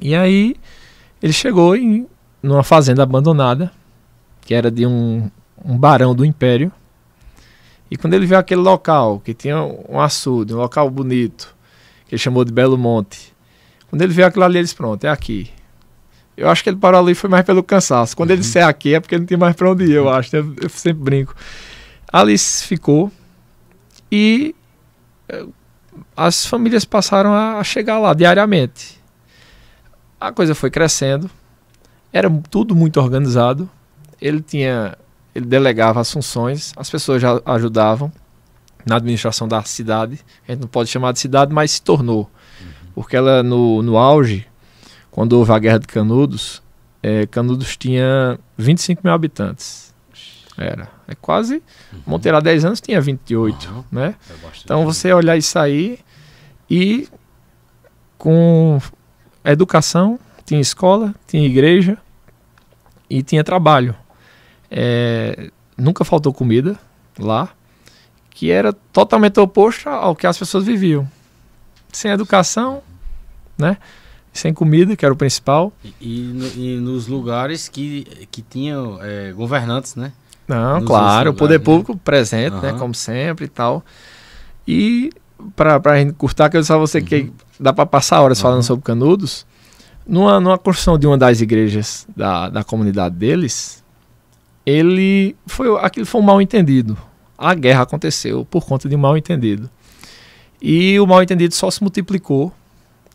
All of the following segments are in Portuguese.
E aí ele chegou em numa fazenda abandonada, que era de um, um barão do império. E quando ele viu aquele local, que tinha um açude, um local bonito, que ele chamou de Belo Monte. Quando ele viu aquilo ali, ele disse, pronto, é aqui. Eu acho que ele parou ali foi mais pelo cansaço. Quando uhum. ele disse é aqui, é porque não tinha mais para onde ir, eu acho. Eu, né? eu sempre brinco. Alice ficou e eh, as famílias passaram a chegar lá diariamente a coisa foi crescendo, era tudo muito organizado. Ele tinha, ele delegava as funções, as pessoas já ajudavam na administração da cidade. A gente não pode chamar de cidade, mas se tornou, uhum. porque ela no, no auge, quando houve a guerra de Canudos, é, Canudos tinha 25 mil habitantes. Era. É quase. Uhum. Monteiro há 10 anos tinha 28, uhum. né? É então você olhar isso aí e com educação, tinha escola, tinha igreja e tinha trabalho. É, nunca faltou comida lá, que era totalmente oposto ao que as pessoas viviam. Sem educação, né? Sem comida, que era o principal. E, e, e nos lugares que, que tinham é, governantes, né? Não, nos claro, o poder né? público presente, uhum. né? Como sempre e tal. E para a gente curtar, que eu só você uhum. que dá para passar horas uhum. falando sobre Canudos, numa, numa construção de uma das igrejas da, da comunidade deles, ele foi aquilo foi um mal entendido. A guerra aconteceu por conta de um mal entendido. E o mal entendido só se multiplicou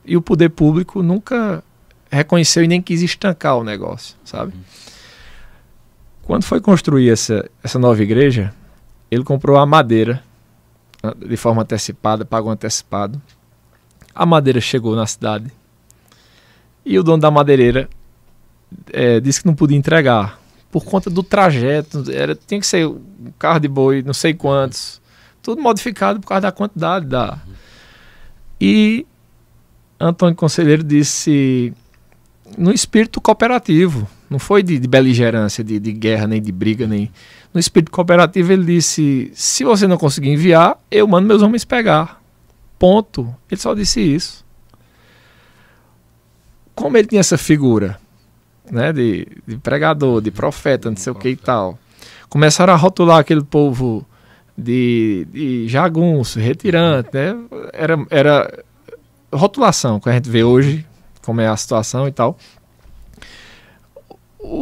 e o poder público nunca reconheceu e nem quis estancar o negócio, sabe? Uhum. Quando foi construir essa, essa nova igreja, ele comprou a madeira de forma antecipada, pagou antecipado. A madeira chegou na cidade e o dono da madeireira é, disse que não podia entregar por conta do trajeto. Era, tinha que ser um carro de boi, não sei quantos, tudo modificado por causa da quantidade da. E Antônio Conselheiro disse no espírito cooperativo não foi de, de beligerância, de, de, guerra, nem de briga, nem. No espírito cooperativo, ele disse: se você não conseguir enviar, eu mando meus homens pegar. Ponto. Ele só disse isso. Como ele tinha essa figura né, de, de pregador, de profeta, não sei o que e tal, começaram a rotular aquele povo de, de jagunço, retirante, né? Era, era rotulação que a gente vê hoje, como é a situação e tal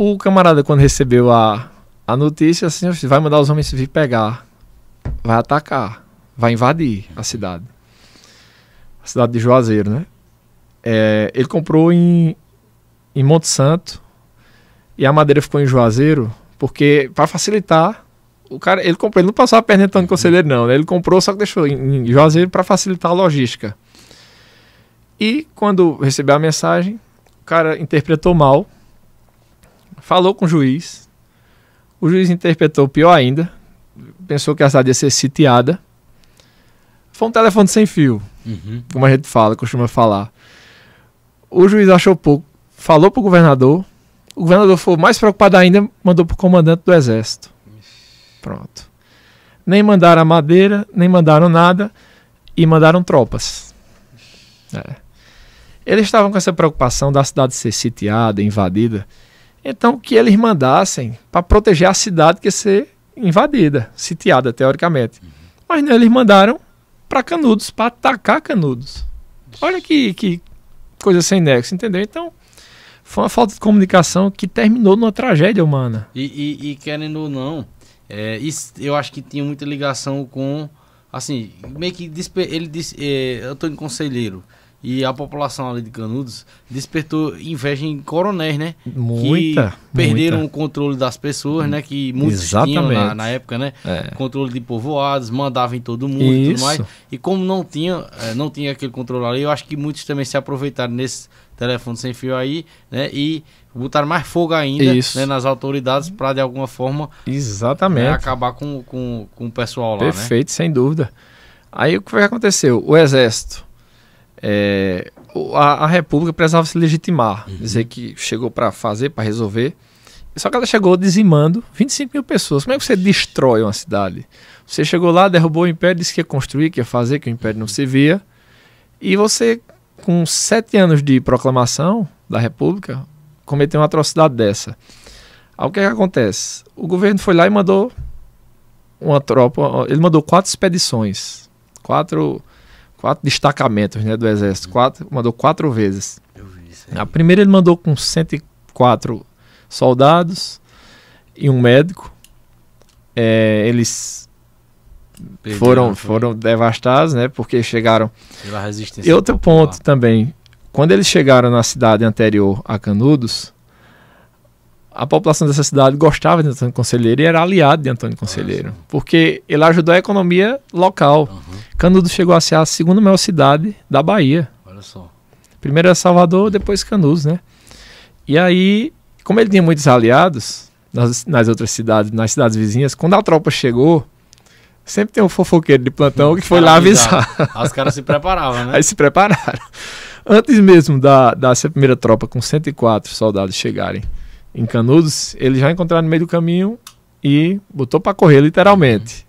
o, camarada, quando recebeu a, a notícia, assim, vai mandar os homens vir pegar, vai atacar, vai invadir a cidade. A cidade de Juazeiro, né? É, ele comprou em, em Monte Santo e a madeira ficou em Juazeiro, porque para facilitar o cara, ele comprou, ele não passou a perna entrando no conselheiro, não. Né? Ele comprou, só que deixou em, em Juazeiro para facilitar a logística. E quando recebeu a mensagem, o cara interpretou mal falou com o juiz. O juiz interpretou pior ainda. Pensou que a cidade ia ser sitiada. Foi um telefone sem fio, uhum. como a gente fala, costuma falar. O juiz achou pouco, falou para o governador. O governador foi mais preocupado ainda, mandou para o comandante do exército. Pronto. Nem mandaram a madeira, nem mandaram nada e mandaram tropas. É. Eles estavam com essa preocupação da cidade ser sitiada, invadida. Então, que eles mandassem para proteger a cidade que ia ser invadida, sitiada, teoricamente. Uhum. Mas não, né, eles mandaram para Canudos, para atacar Canudos. Olha que, que coisa sem nexo, entendeu? Então, foi uma falta de comunicação que terminou numa tragédia humana. E, e, e querendo ou não, é, isso, eu acho que tinha muita ligação com. Assim, meio que ele disse. É, Antônio Conselheiro e a população ali de Canudos despertou inveja em coronéis, né? Muita. Que perderam muita. o controle das pessoas, né? Que muitos Exatamente. tinham na, na época, né? É. Controle de povoados, mandavam em todo mundo Isso. e tudo mais. E como não tinha, é, não tinha aquele controle ali, eu acho que muitos também se aproveitaram nesse telefone sem fio aí, né? E botaram mais fogo ainda né, nas autoridades para de alguma forma né, Exatamente. Né, acabar com, com, com o pessoal lá. Né? Perfeito, né? sem dúvida. Aí o que foi que aconteceu? O exército é, a, a, República precisava se legitimar, uhum. dizer que chegou para fazer, para resolver. Só que ela chegou dizimando 25 mil pessoas. Como é que você destrói uma cidade? Você chegou lá, derrubou o império, disse que ia construir, que ia fazer, que o império não se via. E você, com sete anos de proclamação da República, cometeu uma atrocidade dessa. Aí o que, é que acontece? O governo foi lá e mandou uma tropa. Ele mandou quatro expedições. Quatro quatro destacamentos né, do Exército. Quatro, mandou quatro vezes. A primeira ele mandou com 104 soldados e um médico. É, eles foram, foram devastados, né? Porque chegaram. E outro popular. ponto também. Quando eles chegaram na cidade anterior a Canudos, a população dessa cidade gostava de Antônio Conselheiro e era aliado de Antônio Conselheiro, porque ele ajudou a economia local. Uhum. Canudos chegou a ser a segunda maior cidade da Bahia. Olha só. Primeiro era Salvador, depois Canudos, né? E aí, como ele tinha muitos aliados nas, nas outras cidades, nas cidades vizinhas, quando a tropa chegou, sempre tem um fofoqueiro de plantão que foi lá avisar. Os caras se preparavam, né? Aí se prepararam. Antes mesmo da, da primeira tropa com 104 soldados chegarem, em Canudos, ele já encontraram no meio do caminho e botou para correr, literalmente.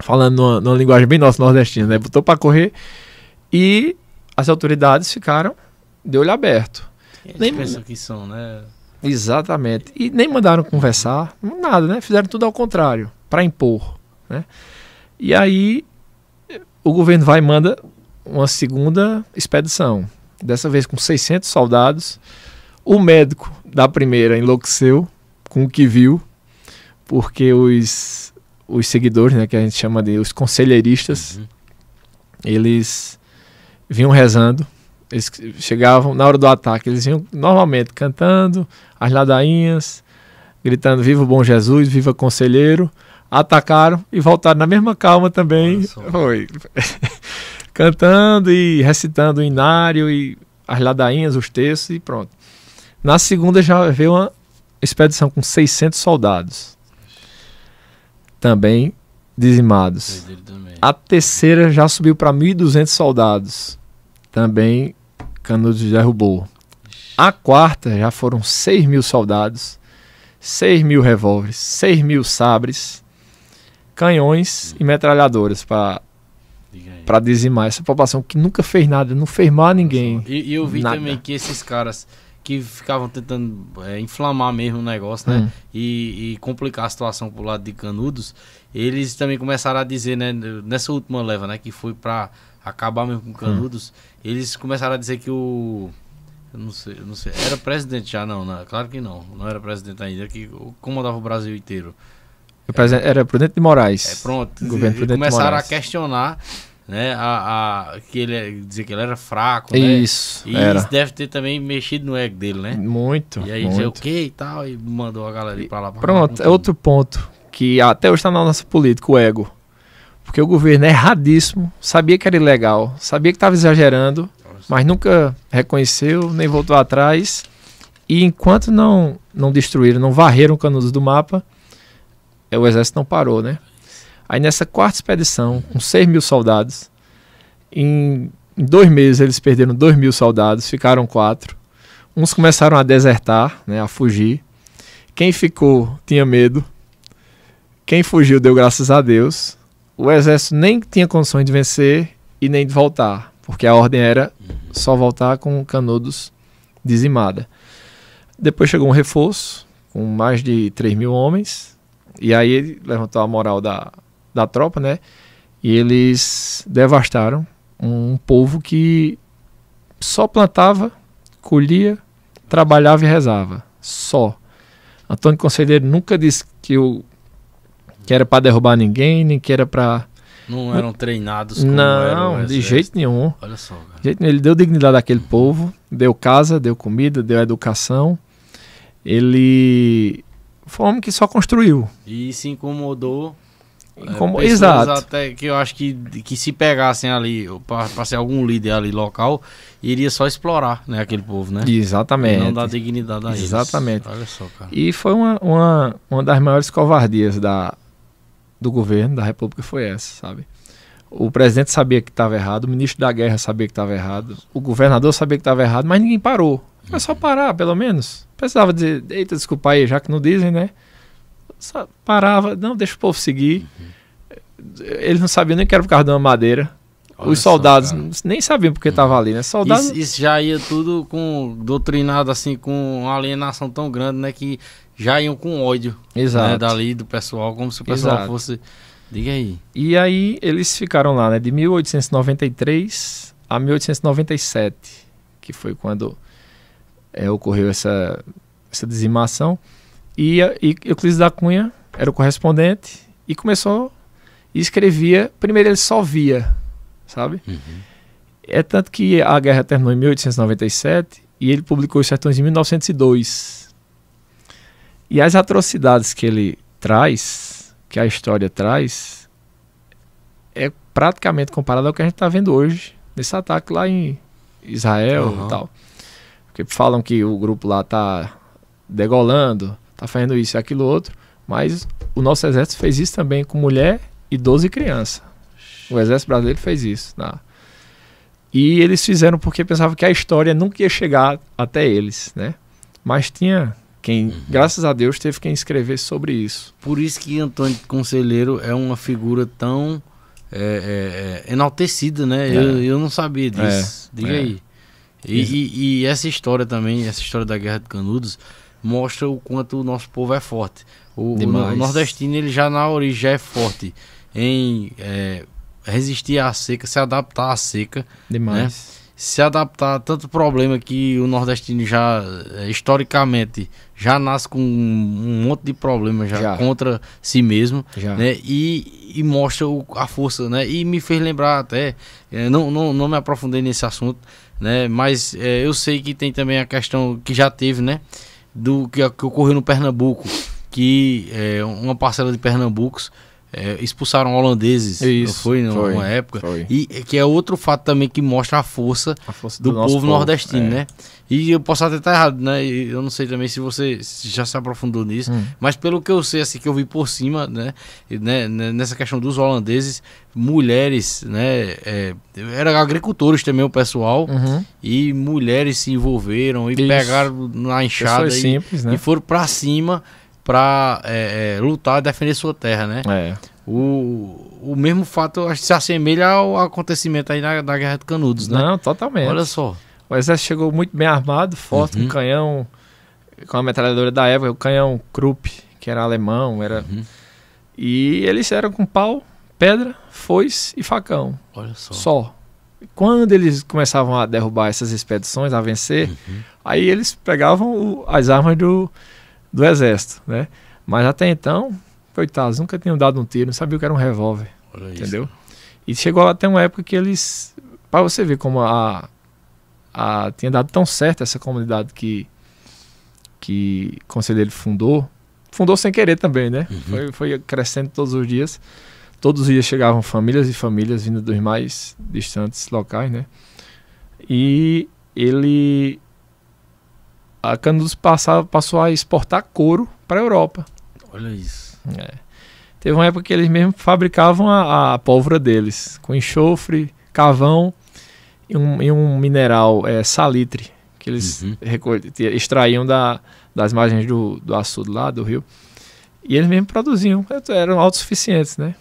Falando numa, numa, linguagem bem nossa, nordestina, né? Botou para correr e as autoridades ficaram de olho aberto. E nem pensam que são, né? Exatamente. E nem mandaram conversar, nada, né? Fizeram tudo ao contrário, para impor, né? E aí o governo vai e manda uma segunda expedição, dessa vez com 600 soldados o médico da primeira enlouqueceu com o que viu, porque os, os seguidores, né, que a gente chama de os conselheiristas, uhum. eles vinham rezando. Eles chegavam na hora do ataque, eles vinham normalmente cantando as ladainhas, gritando Viva o Bom Jesus, Viva Conselheiro. Atacaram e voltaram na mesma calma também. Foi. cantando e recitando o inário e as ladainhas, os textos e pronto. Na segunda já veio uma expedição com 600 soldados. Também dizimados. A terceira já subiu para 1.200 soldados. Também Canudos derrubou. A quarta já foram 6 mil soldados, 6 mil revólveres, 6 mil sabres, canhões e metralhadoras para para dizimar essa população que nunca fez nada, não fez mal a ninguém. E, eu vi nada. também que esses caras que ficavam tentando é, inflamar mesmo o negócio, né? Hum. E, e, complicar a situação pro lado de Canudos, eles também começaram a dizer, né? Nessa última leva, né? Que foi para acabar mesmo com Canudos, hum. eles começaram a dizer que o. Eu não sei, eu não sei. Era presidente já, não, não, Claro que não. Não era presidente ainda, que comandava o Brasil inteiro. Era Prudente de Moraes. É, pronto. Governo Prudente começaram a questionar né? A, a, que ele é, dizer que ele era fraco, né? Isso. E era. isso deve ter também mexido no ego dele, né? Muito. E aí muito. dizer o okay, que e tal, e mandou a galera ir pra lá. Pra Pronto, é outro ponto que até hoje está na nossa política, o ego. Porque o governo é erradíssimo, sabia que era ilegal, sabia que estava exagerando, nossa. mas nunca reconheceu, nem voltou atrás. E enquanto não, não destruíram, não varreram canudos do mapa, é, o exército não parou, né? Aí nessa quarta expedição, uns 6 mil soldados. Em, dois meses eles perderam 2 mil soldados, ficaram quatro. Uns começaram a desertar, né, a fugir. Quem ficou tinha medo. Quem fugiu deu graças a Deus. O exército nem tinha condições de vencer e nem de voltar, porque a ordem era só voltar com Canudos dizimada. Depois chegou um reforço com mais de 3 mil homens, e aí levantou a moral da, da tropa, né? E eles devastaram um povo que só plantava, colhia, trabalhava e rezava. Só. Antônio Conselheiro nunca disse que, eu, que era para derrubar ninguém, nem que era para. Não eram treinados como Não, de jeito nenhum. Olha só. Cara. Jeito nenhum. Ele deu dignidade àquele povo, deu casa, deu comida, deu educação. Ele foi um homem que só construiu. E se incomodou é, Como, exato. Até que eu acho que, que se pegassem ali, para ser algum líder ali local, iria só explorar né, aquele povo, né? Exatamente. E não dar dignidade a Exatamente. Eles. Olha só, cara. E foi uma, uma, uma das maiores covardias da, do governo, da República, foi essa, sabe? O presidente sabia que estava errado, o ministro da guerra sabia que estava errado, o governador sabia que estava errado, mas ninguém parou. É só parar, pelo menos. Precisava dizer, eita, desculpa aí, já que não dizem, né? só parava, não, deixa o povo seguir. Uhum. Eles não sabiam nem que era o causa de uma madeira. Olha Os soldados só, nem sabiam porque estava uhum. ali, né? Soldados... Isso, isso, já ia tudo com doutrinado assim, com uma alienação tão grande, né? Que já iam com ódio né, Exato. Né, dali do pessoal, como se o pessoal Exato. fosse. Diga aí. E aí eles ficaram lá, né? De 1893 a 1897, que foi quando é, ocorreu essa, essa dizimação. E, e Euclides da Cunha era o correspondente e começou e escrevia. Primeiro ele só via, sabe? Uhum. É tanto que a guerra terminou em 1897 e ele publicou Os Sertões em 1902. E as atrocidades que ele traz, que a história traz, é praticamente comparado ao que a gente está vendo hoje, nesse ataque lá em Israel uhum. e tal. Porque falam que o grupo lá está degolando, tá fazendo isso e aquilo outro. Mas o nosso exército fez isso também com mulher e 12 crianças. O exército brasileiro fez isso. Tá? E eles fizeram porque pensavam que a história nunca ia chegar até eles, né? Mas tinha quem, uhum. graças a Deus, teve quem escrever sobre isso. Por isso que Antônio Conselheiro é uma figura tão é, é, é, enaltecida, né? Eu, é. eu não sabia disso. É. Diga é. aí. E, e, e essa história também, essa história da Guerra de Canudos, mostra o quanto o nosso povo é forte. O, o nordestino ele já na origem já é forte em é, resistir à seca, se adaptar à seca. Demais. Né? Se adaptar a tanto problema que o nordestino já, é, historicamente, já nasce com um monte de problemas já, já. contra si mesmo. Já. Né? E, e mostra o, a força, né? E me fez lembrar até, é, não, não, não me aprofundei nesse assunto, né? Mas é, eu sei que tem também a questão que já teve, né? do que, que ocorreu no Pernambuco, que é, uma parcela de Pernambucos é, expulsaram holandeses, é Isso, foi numa época. Foi. E é que é outro fato também que mostra a força, a força do, do povo, nordestino, é. né? E eu posso até estar errado, né? Eu não sei também se você já se aprofundou nisso, hum. mas pelo que eu sei, assim, que eu vi por cima, né? né, né nessa questão dos holandeses, mulheres, né? É, era agricultores também o pessoal, uhum. e mulheres se envolveram e Isso. pegaram na enxada e, simples, né? e foram para cima para é, é, lutar, defender sua terra, né? É. O, o mesmo fato acho que se assemelha ao acontecimento aí na, na Guerra de Canudos, né? Não, totalmente. Olha só. O exército chegou muito bem armado, forte, uhum. com canhão, com a metralhadora da época, o canhão Krupp, que era alemão, era... Uhum. E eles eram com pau, pedra, foice e facão. Olha só. Só. Quando eles começavam a derrubar essas expedições, a vencer, uhum. aí eles pegavam o, as armas do do Exército, né? Mas até então, coitados, nunca tinham dado um tiro, não sabia o que era um revólver, Olha entendeu? Isso. E chegou até uma época que eles, para você ver como a, a tinha dado tão certo essa comunidade que que Conselheiro fundou, fundou sem querer também, né? Uhum. Foi, foi crescendo todos os dias. Todos os dias chegavam famílias e famílias vindo dos mais distantes locais, né? E ele a Canudos passava, passou a exportar couro para a Europa. Olha isso. É. Teve uma época que eles mesmo fabricavam a, a pólvora deles, com enxofre, carvão e um, e um mineral é, salitre, que eles uhum. extraíam da, das margens do, do açude lá, do rio. E eles mesmo produziam, eram autossuficientes, né?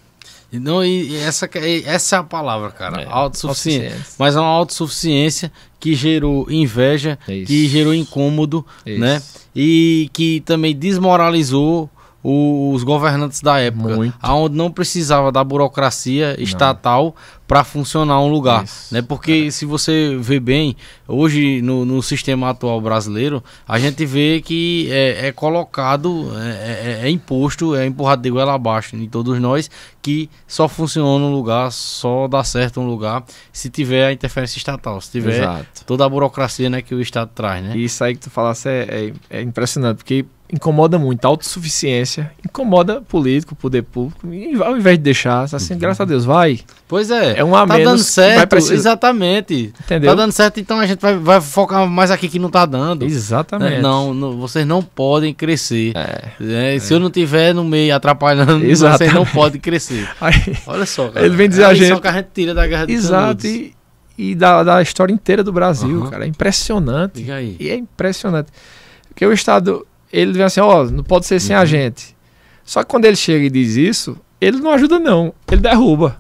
Não, e essa, é, essa é a palavra, cara. É, autossuficiência. autossuficiência. Mas é uma autossuficiência que gerou inveja, é que gerou incômodo, é né? E que também desmoralizou os governantes da época, aonde não precisava da burocracia estatal para funcionar um lugar, né? Porque é. se você vê bem, hoje no, no, sistema atual brasileiro, a gente vê que é, é colocado, é é, é, é, imposto, é empurrado de goela abaixo em todos nós, que só funciona um lugar, só dá certo um lugar, se tiver a interferência estatal, se tiver Exato. toda a burocracia né, que o Estado traz, né? Isso aí que tu falasse é, é impressionante, porque incomoda muito. A autossuficiência incomoda político, poder público. E ao invés de deixar, assim, uhum. graças a Deus, vai. Pois é. É um a tá menos. Dando certo, vai exatamente. Entendeu? Tá dando certo, então a gente vai, vai focar mais aqui que não tá dando. Exatamente. Né? Não, não, vocês não podem crescer. É, né? é, se eu não tiver no meio atrapalhando, exatamente. vocês não podem crescer. Aí, Olha só, cara. Ele vem dizer é a, a Só que a gente tira da guerra de Exato e da, da, história inteira do Brasil, uhum. cara. É impressionante. E é impressionante. Porque o Estado ele vem assim, ó, oh, não pode ser sem uhum. a gente. Só que quando ele chega e diz isso, ele não ajuda não, ele derruba.